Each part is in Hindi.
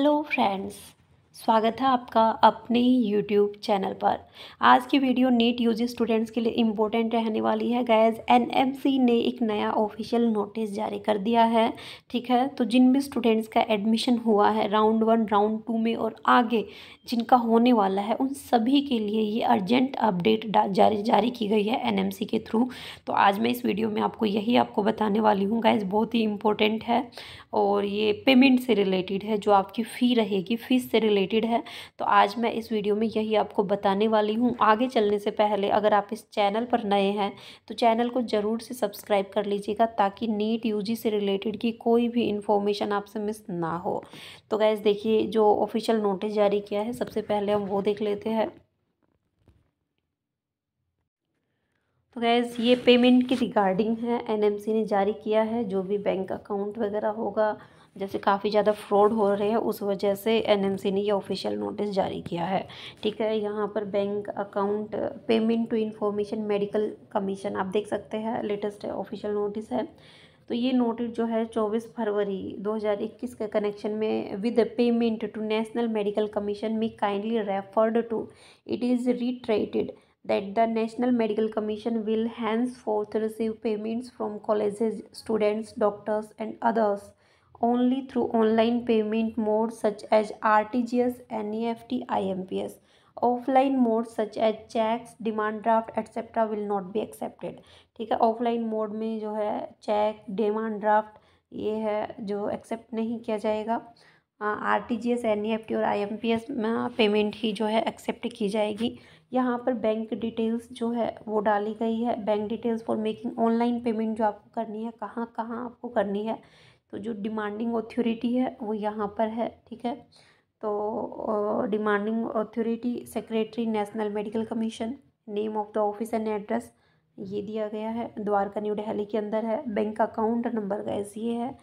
hello friends स्वागत है आपका अपने YouTube चैनल पर आज की वीडियो नीट यूजी स्टूडेंट्स के लिए इम्पोर्टेंट रहने वाली है गैज़ एनएमसी ने एक नया ऑफिशियल नोटिस जारी कर दिया है ठीक है तो जिन भी स्टूडेंट्स का एडमिशन हुआ है राउंड वन राउंड टू में और आगे जिनका होने वाला है उन सभी के लिए ये अर्जेंट अपडेट जारी जारी की गई है एन के थ्रू तो आज मैं इस वीडियो में आपको यही आपको बताने वाली हूँ गैज़ बहुत ही इम्पोर्टेंट है और ये पेमेंट से रिलेटेड है जो आपकी फ़ी रहेगी फ़ीस से रिलेटेड रिलेटेड है तो आज मैं इस वीडियो में यही आपको बताने वाली हूँ आगे चलने से पहले अगर आप इस चैनल पर नए हैं तो चैनल को ज़रूर से सब्सक्राइब कर लीजिएगा ताकि नीट यू से रिलेटेड की कोई भी इन्फॉर्मेशन आपसे मिस ना हो तो गैस देखिए जो ऑफिशियल नोटिस जारी किया है सबसे पहले हम वो देख लेते हैं तो गैज़ ये पेमेंट की रिगार्डिंग है एनएमसी ने जारी किया है जो भी बैंक अकाउंट वगैरह होगा जैसे काफ़ी ज़्यादा फ्रॉड हो रहे हैं उस वजह से एनएमसी ने ये ऑफिशियल नोटिस जारी किया है ठीक है यहाँ पर bank account payment to information medical commission आप देख सकते हैं लेटेस्ट ऑफिशियल नोटिस है तो ये नोटिस जो है 24 फरवरी 2021 के कनेक्शन में with payment to National Medical Commission में kindly referred to it is reiterated that the National Medical Commission will henceforth receive payments from colleges, students, doctors and others only through online payment modes such as RTGS, NEFT, IMPS. Offline mode such as cheques demand draft etcetera will not be accepted ठीक है ऑफलाइन मोड में जो है चेक डिमांड ड्राफ्ट ये है जो एक्सेप्ट नहीं किया जाएगा R T G S N E F T और I M P S payment ही जो है एक्सेप्ट की जाएगी यहाँ पर बैंक डिटेल्स जो है वो डाली गई है bank details for making online payment जो आपको करनी है कहाँ कहाँ आपको करनी है तो जो डिमांडिंग ऑथोरिटी है वो यहाँ पर है ठीक है तो demanding authority secretary National Medical Commission name of the office and address ये दिया गया है द्वारका न्यू दिल्ली के अंदर है बैंक अकाउंट नंबर गैस ये है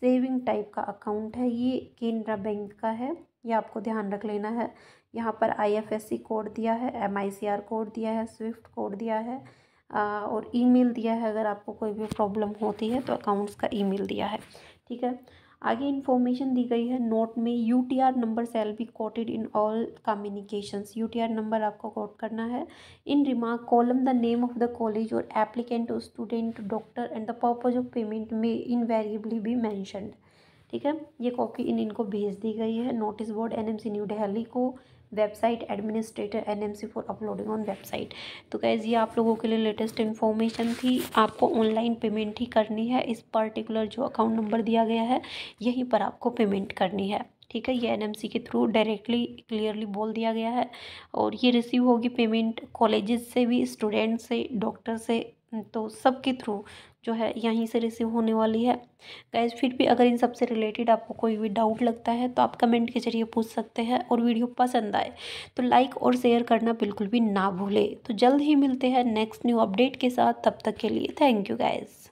सेविंग टाइप का अकाउंट है ये केनरा बैंक का है ये आपको ध्यान रख लेना है यहाँ पर आईएफएससी कोड दिया है एमआईसीआर कोड दिया है स्विफ्ट कोड दिया है आ, और ईमेल दिया है अगर आपको कोई भी प्रॉब्लम होती है तो अकाउंट्स का ईमेल दिया है ठीक है आगे इन्फॉर्मेशन दी गई है नोट में U T R number shall be quoted in all communications U T R number आपको कोट करना है in remark column the name of the college और applicant student doctor and the purpose of payment में इनवेरिएबली भी मैंशनड ठीक है ये कॉपी इन इनको भेज दी गई है notice board N M C New Delhi को website administrator NMC for uploading on website तो गैज़ ये आप लोगों के लिए लेटेस्ट इन्फॉर्मेशन थी आपको ऑनलाइन पेमेंट ही करनी है इस पर्टिकुलर जो अकाउंट नंबर दिया गया है यहीं पर आपको पेमेंट करनी है ठीक है ये एनएमसी के थ्रू डायरेक्टली क्लियरली बोल दिया गया है और ये रिसीव होगी पेमेंट कॉलेजेस से भी स्टूडेंट से डॉक्टर से हम्म, तो सब के थ्रू जो है यहीं से रिसीव होने वाली है गैस फिर भी अगर इन सब से रिलेटेड आपको कोई भी डाउट लगता है तो आप कमेंट के जरिए पूछ सकते हैं और वीडियो पसंद आए तो लाइक और शेयर करना बिल्कुल भी ना भूलें तो जल्द ही मिलते हैं नेक्स्ट न्यू अपडेट के साथ तब तक के लिए थैंक यू गैस